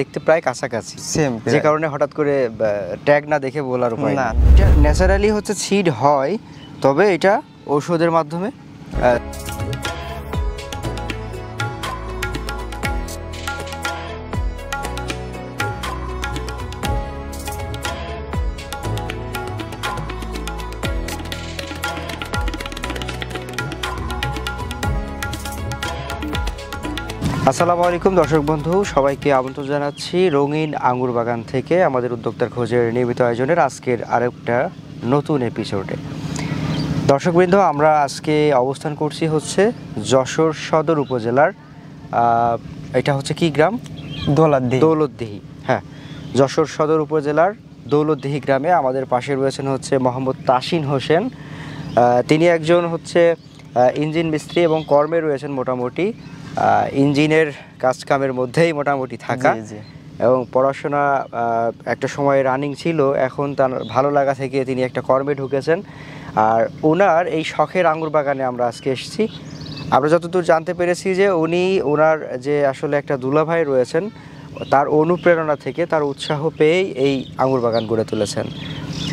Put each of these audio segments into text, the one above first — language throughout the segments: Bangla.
দেখতে প্রায় কাছাকাছি সেম যে কারণে হঠাৎ করে ট্যাগ না দেখে বলার উপায় না ন্যাচারালি হচ্ছে সিড হয় তবে এটা ঔষধের মাধ্যমে আসসালামু আলাইকুম দর্শক বন্ধু সবাইকে আমন্ত্রণ জানাচ্ছি রঙিন আঙুর বাগান থেকে আমাদের উদ্যোক্তার খোঁজের নিয়মিত আয়োজনের আজকের আরেকটা নতুন এপিসোডে দর্শকবৃন্দ আমরা আজকে অবস্থান করছি হচ্ছে যশোর সদর উপজেলার এটা হচ্ছে কি গ্রাম দৌলতদিহি দৌলদ্দিহি হ্যাঁ যশোর সদর উপজেলার দৌলদ্দিহি গ্রামে আমাদের পাশে রয়েছেন হচ্ছে মোহাম্মদ তাসিন হোসেন তিনি একজন হচ্ছে ইঞ্জিন মিস্ত্রি এবং কর্মে রয়েছেন মোটামুটি ইঞ্জিনের কাজকামের মধ্যেই মোটামুটি থাকা এবং পড়াশোনা একটা সময় রানিং ছিল এখন তার ভালো লাগা থেকে তিনি একটা কর্মে ঢুকেছেন আর ওনার এই শখের আঙুর বাগানে আমরা আজকে এসেছি আমরা যতদূর জানতে পেরেছি যে উনি ওনার যে আসলে একটা দুলাভাই রয়েছেন তার অনুপ্রেরণা থেকে তার উৎসাহ পেয়েই এই আঙুর বাগান গড়ে তুলেছেন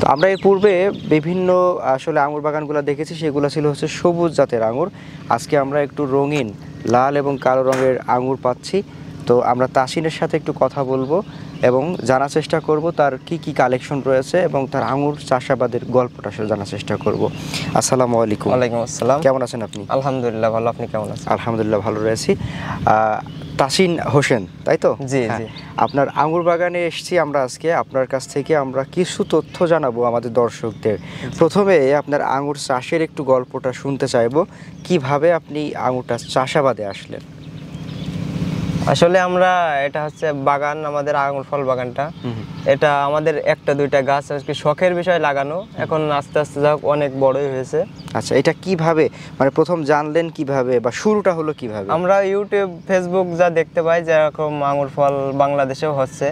তো আমরা এর পূর্বে বিভিন্ন আসলে আঙুর বাগানগুলো দেখেছি সেগুলো ছিল হচ্ছে সবুজ জাতের আঙুর আজকে আমরা একটু রঙিন লাল এবং কালো রঙের আঙুর পাচ্ছি তো আমরা তাসিনের সাথে একটু কথা বলবো এবং জানার চেষ্টা করব তার কি কি কালেকশন রয়েছে এবং তার আঙুর চাষাবাদের গল্পটা আসলে জানার চেষ্টা করব আসসালামু আলাইকুম ওয়ালাইকুম আসসালাম কেমন আছেন আপনি আলহামদুলিল্লাহ ভালো আপনি কেমন আছেন আলহামদুলিল্লাহ ভালো রয়েছি তাসিন হোসেন তাই তো জি জি হ্যাঁ, আপনার আঙুর বাগানে এসেছি আমরা আজকে আপনার কাছ থেকে আমরা কিছু তথ্য জানাবো আমাদের দর্শকদের প্রথমে আপনার আঙুর চাষের একটু গল্পটা শুনতে চাইব কিভাবে আপনি আঙুরটা চাষাবাদে আসলেন আসলে আমরা এটা হচ্ছে বাগান আমাদের আঙুর ফল বাগানটা এটা আমাদের একটা দুইটা গাছ আজকে শখের বিষয় লাগানো এখন আস্তে আস্তে যাক অনেক বড়ই হয়েছে আচ্ছা এটা কিভাবে মানে প্রথম জানলেন কিভাবে বা শুরুটা হলো কিভাবে আমরা ইউটিউব ফেসবুক যা দেখতে পাই যেরকম আঙুর ফল বাংলাদেশেও হচ্ছে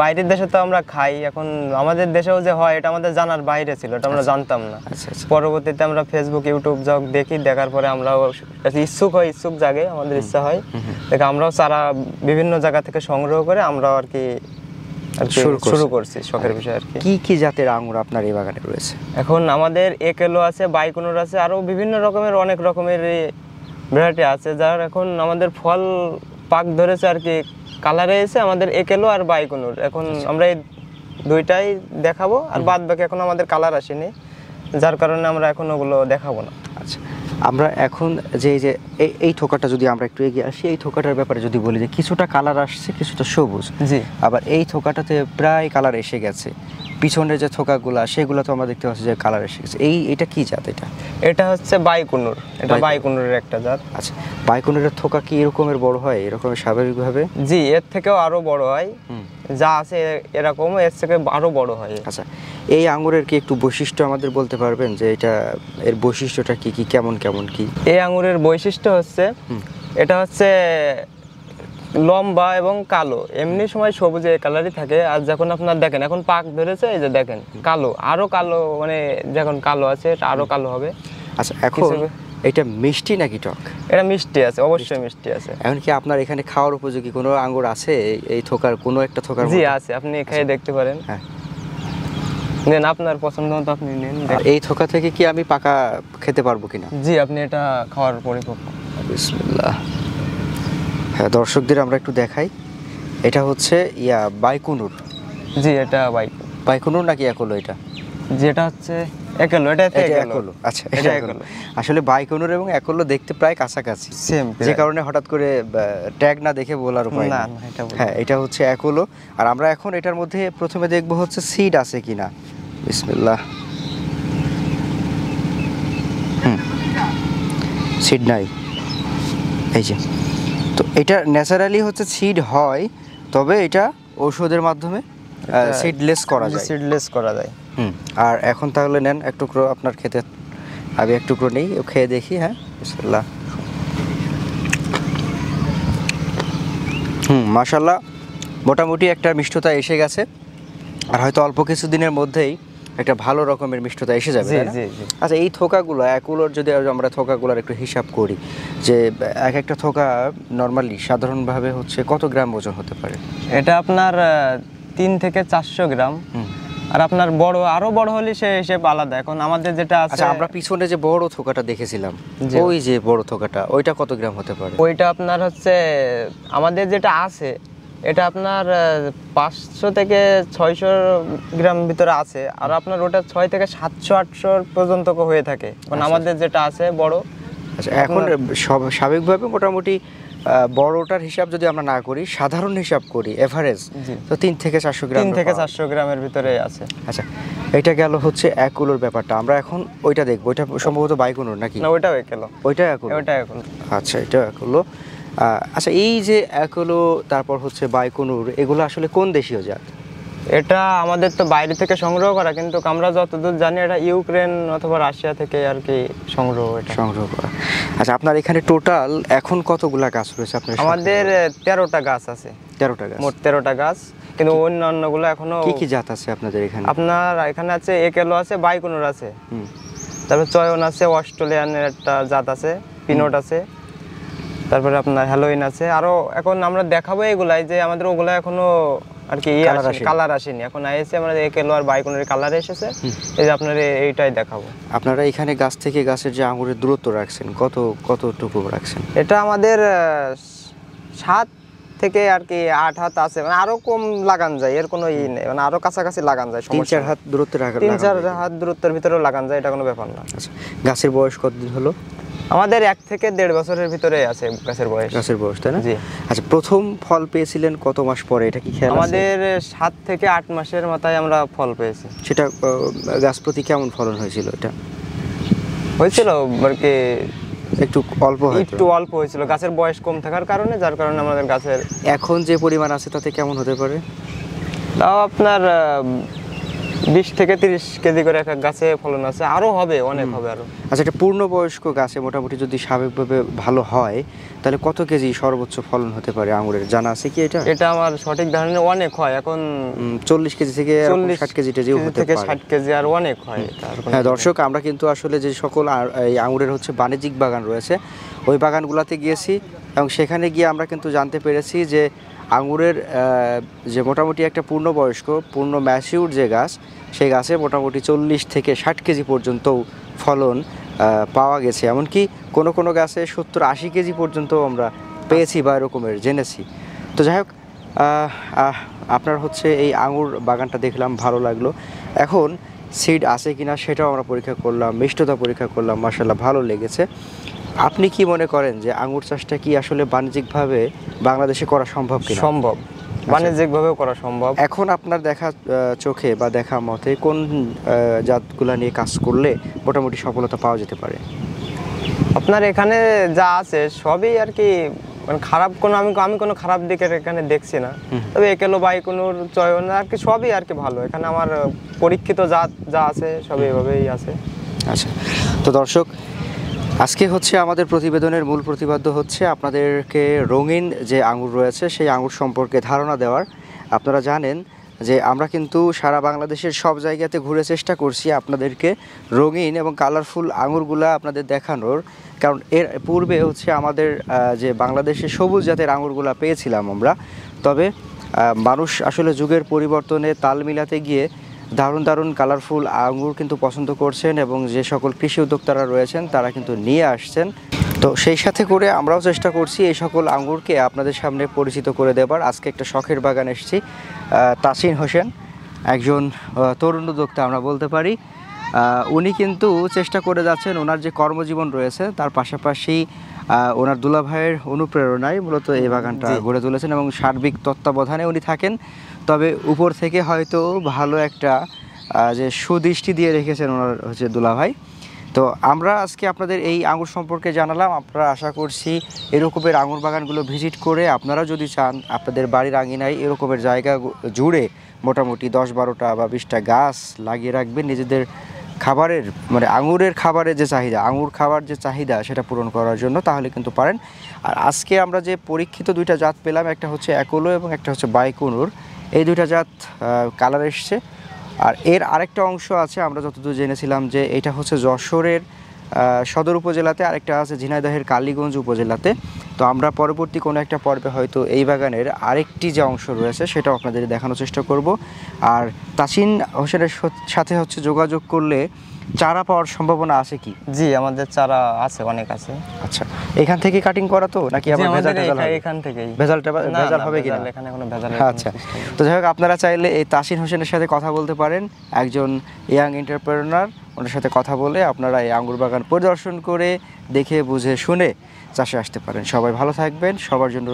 বাইরের দেশে তো আমরা খাই এখন আমাদের দেশেও যে হয় এটা আমাদের জানার বাইরে ছিল এটা আমরা আচ্ছা। জানতাম না আচ্ছা, আচ্ছা। পরবর্তীতে আমরা ফেসবুক ইউটিউব যা দেখি দেখার পরে আমরাও ইচ্ছুক হয় ইচ্ছুক জাগে আমাদের ইচ্ছা হয় দেখ আমরাও সারা বিভিন্ন জায়গা থেকে সংগ্রহ করে আমরাও আর কি শুরু করছি শখের হ্যাঁ। বিষয় আর কি কি জাতের আঙুর আপনার এই বাগানে রয়েছে এখন আমাদের একেলো আছে বাইকোনোর আছে আরও বিভিন্ন রকমের অনেক রকমের ভ্যারাইটি আছে যার এখন আমাদের ফল পাক ধরেছে আর কি কালারে এসে আমাদের একেলো আর বাইকোনোর এখন আচ্ছা, আচ্ছা। আমরা এই দুইটাই দেখাবো আর বাদ বাকি এখন আমাদের কালার আসেনি যার কারণে আমরা এখন ওগুলো দেখাবো না আচ্ছা আমরা এখন যে যে এই থোকাটা যদি আমরা একটু এগিয়ে আসি এই থোকাটার ব্যাপারে যদি বলি যে কিছুটা কালার আসছে কিছুটা সবুজ জি আবার এই থোকাটাতে প্রায় কালার এসে গেছে পিছনের যে থোকাগুলো সেগুলো তো আমরা দেখতে পাচ্ছি যে কালার এসে গেছে এই এটা কি জাত এটা এটা হচ্ছে বাইকুনুর এটা বাইকুনুরের একটা জাত আচ্ছা বাইকুনুরের থোকা কি এরকমের বড় হয় এরকম স্বাভাবিকভাবে জি এর থেকেও আরও বড় হয় যা আছে এরকম এর থেকে আরও বড় হয় আচ্ছা এই আঙুরের কি একটু বৈশিষ্ট্য আমাদের বলতে পারবেন যে এটা এর বৈশিষ্ট্যটা কি কি কেমন কেমন কি এই আঙুরের বৈশিষ্ট্য হচ্ছে এটা হচ্ছে লম্বা এবং কালো এমনি সময় সবুজ এই কালারই থাকে আর যখন আপনার দেখেন এখন পাক ধরেছে এই যে দেখেন কালো আরো কালো মানে যখন কালো আছে এটা আরো কালো হবে আচ্ছা এখন এটা মিষ্টি নাকি টক এটা মিষ্টি আছে অবশ্যই মিষ্টি আছে এখন কি আপনার এখানে খাওয়ার উপযোগী কোনো আঙ্গুর আছে এই থোকার কোনো একটা থোকার জি আছে আপনি এখানে আচ্ছা। দেখতে পারেন হ্যাঁ নেন আপনার পছন্দ মতো আপনি নেন এই থোকা থেকে কি আমি পাকা খেতে পারবো কিনা জি আপনি এটা খাওয়ার পরিপক্ক বিসমিল্লাহ হ্যাঁ দর্শকদের আমরা একটু দেখাই এটা হচ্ছে ইয়া বাইকুনুর জি এটা বাইক বাইকুনুর নাকি একলো এটা যেটা হচ্ছে একলো এটা একলো আচ্ছা এটা একলো আসলে বাইকুনুর এবং একলো দেখতে প্রায় কাছাকাছি সেম যে কারণে হঠাৎ করে ট্যাগ না দেখে বলার উপায় না এটা হ্যাঁ এটা হচ্ছে একলো আর আমরা এখন এটার মধ্যে প্রথমে দেখব হচ্ছে সিড আছে কিনা বিসমিল্লাহ হুম সিড নাই এই যে এটা ন্যাচারালি হচ্ছে সিড হয় তবে এটা ঔষধের মাধ্যমে সিডলেস করা যায় সিডলেস করা যায় হুম আর এখন তাহলে নেন এক টুকরো আপনার খেতে আমি এক টুকরো নেই খেয়ে দেখি হ্যাঁ বিসমুল্লাহ হুম মাশাল্লাহ মোটামুটি একটা মিষ্টতা এসে গেছে আর হয়তো অল্প কিছুদিনের মধ্যেই একটা ভালো রকমের মিষ্টতা এসে যাবে আচ্ছা এই থোকাগুলো একগুলোর যদি আমরা থোকাগুলোর একটু হিসাব করি যে এক একটা থোকা নর্মালি সাধারণভাবে হচ্ছে কত গ্রাম ওজন হতে পারে এটা আপনার তিন থেকে চারশো গ্রাম আর আপনার বড় আরো বড় হলে সে এসে আলাদা এখন আমাদের যেটা আছে আচ্ছা, আমরা পিছনে যে বড় থোকাটা দেখেছিলাম ওই যে বড় থোকাটা ওইটা কত গ্রাম হতে পারে ওইটা আপনার হচ্ছে আমাদের যেটা আছে এটা আপনার পাঁচশো থেকে ছয়শো গ্রাম ভিতরে আছে আর আপনার ওটা ছয় থেকে সাতশো আটশো পর্যন্ত হয়ে থাকে মানে আচ্ছা, আমাদের যেটা আছে বড় আচ্ছা এখন স্বাভাবিকভাবে মোটামুটি বড়টার হিসাব যদি আমরা না করি সাধারণ হিসাব করি এভারেজ তো তিন থেকে চারশো গ্রাম থেকে চারশো গ্রামের ভিতরে আছে আচ্ছা এটা গেল হচ্ছে একুলোর ব্যাপারটা আমরা এখন ওইটা দেখবো ওইটা সম্ভবত বাইকুলোর নাকি না ওইটাও একুলো ওইটা একুলো ওইটা একুলো আচ্ছা এটাও একুলো আচ্ছা এই যে অ্যাকোলো তারপর হচ্ছে বাইকনুর এগুলো আসলে কোন দেশীয় জাত এটা আমাদের তো বাইরে থেকে সংগ্রহ করা কিন্তু আমরা যতদূর জানি এটা ইউক্রেন অথবা রাশিয়া থেকে আর কি সংগ্রহ এটা সংগ্রহ করা আচ্ছা আপনার এখানে টোটাল এখন কতগুলা গাছ রয়েছে আপনার আমাদের তেরোটা গাছ আছে তেরোটা গাছ মোট তেরোটা গাছ কিন্তু অন্যান্যগুলো এখনো কি কি জাত আছে আপনাদের এখানে আপনার এখানে আছে একেলো আছে বাইকনুর আছে তারপর চয়ন আছে অস্ট্রেলিয়ানের একটা জাত আছে পিনোট আছে তারপরে আপনার হ্যালোইন আছে আরো এখন আমরা দেখাবো এগুলাই যে আমাদের ওগুলা এখনো আর কি কালার আসেনি এখন আইএসে আমরা এক এলো আর বাইকনের কালার এসেছে এই যে আপনার এইটাই দেখাবো আপনারা এখানে গাছ থেকে গাছের যে আঙুরের দূরত্ব রাখছেন কত কতটুকু রাখছেন এটা আমাদের সাত থেকে আর কি আট হাত আছে মানে আরো কম লাগান যায় এর কোনো ই নেই মানে আরো কাছাকাছি লাগান যায় তিন চার হাত দূরত্ব রাখা তিন চার হাত দূরত্বের ভিতরেও লাগান যায় এটা কোনো ব্যাপার না আচ্ছা, গাছের বয়স কতদিন হলো আমাদের এক থেকে দেড় বছরের ভিতরে আছে গাছের বয়স গাছের বয়স তাই না জি আচ্ছা প্রথম ফল পেয়েছিলেন কত মাস পরে এটা কি খেয়াল আমাদের সাত থেকে আট মাসের মাথায় আমরা ফল পেয়েছি সেটা গাছ প্রতি কেমন ফলন হয়েছিল এটা হয়েছিল আর কি একটু অল্প একটু অল্প হয়েছিল গাছের বয়স কম থাকার কারণে যার কারণে আমাদের গাছের এখন যে পরিমাণ আছে তাতে কেমন হতে পারে তাও আপনার বিশ থেকে তিরিশ কেজি করে একটা গাছে ফলন আছে আরও হবে অনেক হবে আরও আচ্ছা একটা পূর্ণবয়স্ক গাছে মোটামুটি যদি স্বাভাবিকভাবে ভালো হয় তাহলে কত কেজি সর্বোচ্চ ফলন হতে পারে আঙুরের জানা আছে কি এটা এটা আমার সঠিক ধারণা অনেক হয় এখন চল্লিশ কেজি থেকে ষাট কেজি টেজি থেকে ষাট কেজি আর অনেক হয় হ্যাঁ দর্শক আমরা কিন্তু আসলে যে সকল এই আঙুরের হচ্ছে বাণিজ্যিক বাগান রয়েছে ওই বাগানগুলোতে গিয়েছি এবং সেখানে গিয়ে আমরা কিন্তু জানতে পেরেছি যে আঙুরের যে মোটামুটি একটা পূর্ণবয়স্ক পূর্ণ ম্যাচিউর যে গাছ সেই গাছে মোটামুটি চল্লিশ থেকে ষাট কেজি পর্যন্ত ফলন পাওয়া গেছে এমনকি কোনো কোনো গাছে সত্তর আশি কেজি পর্যন্ত আমরা পেয়েছি বা এরকমের জেনেছি তো যাই হোক আপনার হচ্ছে এই আঙুর বাগানটা দেখলাম ভালো লাগলো এখন সিড আছে কিনা সেটাও আমরা পরীক্ষা করলাম মিষ্টতা পরীক্ষা করলাম মাসাল্লাহ ভালো লেগেছে আপনি কি মনে করেন যে আঙ্গুর চাষটা কি আসলে বাণিজ্যিকভাবে বাংলাদেশে করা সম্ভব কি সম্ভব আচ্ছা। বাণিজ্যিকভাবেও করা সম্ভব এখন আপনার দেখা চোখে বা দেখা মতে কোন জাতগুলো নিয়ে কাজ করলে মোটামুটি সফলতা পাওয়া যেতে পারে আপনার এখানে যা আছে সবই আর কি মানে খারাপ কোনো আমি আমি কোনো খারাপ দিকের এখানে দেখছি না তবে একেলো বাই কোনো চয়ন আর কি সবই আর কি ভালো এখানে আমার পরীক্ষিত জাত যা আছে সবই এভাবেই আছে আচ্ছা তো দর্শক আজকে হচ্ছে আমাদের প্রতিবেদনের মূল প্রতিপাদ্য হচ্ছে আপনাদেরকে রঙিন যে আঙুর রয়েছে সেই আঙুর সম্পর্কে ধারণা দেওয়ার আপনারা জানেন যে আমরা কিন্তু সারা বাংলাদেশের সব জায়গাতে ঘুরে চেষ্টা করছি আপনাদেরকে রঙিন এবং কালারফুল আঙুরগুলা আপনাদের দেখানোর কারণ এর পূর্বে হচ্ছে আমাদের যে বাংলাদেশে সবুজ জাতের আঙুরগুলা পেয়েছিলাম আমরা তবে মানুষ আসলে যুগের পরিবর্তনে তাল মিলাতে গিয়ে দারুণ দারুণ কালারফুল আঙুর কিন্তু পছন্দ করছেন এবং যে সকল কৃষি উদ্যোক্তারা রয়েছেন তারা কিন্তু নিয়ে আসছেন তো সেই সাথে করে আমরাও চেষ্টা করছি এই সকল আঙুরকে আপনাদের সামনে পরিচিত করে দেবার আজকে একটা শখের বাগান এসেছি তাসিন হোসেন একজন তরুণ উদ্যোক্তা আমরা বলতে পারি উনি কিন্তু চেষ্টা করে যাচ্ছেন ওনার যে কর্মজীবন রয়েছে তার পাশাপাশি ওনার দুলা ভাইয়ের অনুপ্রেরণায় মূলত এই বাগানটা গড়ে তুলেছেন এবং সার্বিক তত্ত্বাবধানে উনি থাকেন তবে উপর থেকে হয়তো ভালো একটা যে সুদৃষ্টি দিয়ে রেখেছেন ওনার হচ্ছে দুলা ভাই তো আমরা আজকে আপনাদের এই আঙুর সম্পর্কে জানালাম আপনারা আশা করছি এরকমের আঙুর বাগানগুলো ভিজিট করে আপনারা যদি চান আপনাদের বাড়ির আঙিনায় এরকমের জায়গা জুড়ে মোটামুটি দশ বারোটা বা বিশটা গাছ লাগিয়ে রাখবেন নিজেদের খাবারের মানে আঙুরের খাবারের যে চাহিদা আঙুর খাবার যে চাহিদা সেটা পূরণ করার জন্য তাহলে কিন্তু পারেন আর আজকে আমরা যে পরীক্ষিত দুইটা জাত পেলাম একটা হচ্ছে অ্যাকোলো এবং একটা হচ্ছে বাইকুনুর এই দুইটা জাত কালার এসছে আর এর আরেকটা অংশ আছে আমরা যতদূর জেনেছিলাম যে এটা হচ্ছে যশোরের সদর উপজেলাতে আরেকটা আছে ঝিনাইদহের কালীগঞ্জ উপজেলাতে তো আমরা পরবর্তী কোনো একটা পর্বে হয়তো এই বাগানের আরেকটি যে অংশ রয়েছে সেটাও আপনাদের দেখানোর চেষ্টা করব আর তাসিন হোসেনের সাথে হচ্ছে যোগাযোগ করলে চারা পাওয়ার সম্ভাবনা আছে কি জি আমাদের চারা আছে অনেক আছে আচ্ছা এখান থেকে কাটিং করা তো নাকি আবার ভেজাল ভেজাল এখান থেকেই ভেজালটা ভেজাল হবে কিনা এখানে কোনো ভেজাল আচ্ছা তো যাই হোক আপনারা চাইলে এই তাসিন হোসেনের সাথে কথা বলতে পারেন একজন ইয়াং এন্টারপ্রেনার ওনার সাথে কথা বলে আপনারা এই আঙ্গুর বাগান পরিদর্শন করে দেখে বুঝে শুনে চাষে আসতে পারেন সবাই ভালো থাকবেন সবার জন্য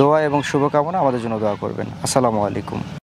দোয়া এবং শুভকামনা আমাদের জন্য দোয়া করবেন আসসালামু আলাইকুম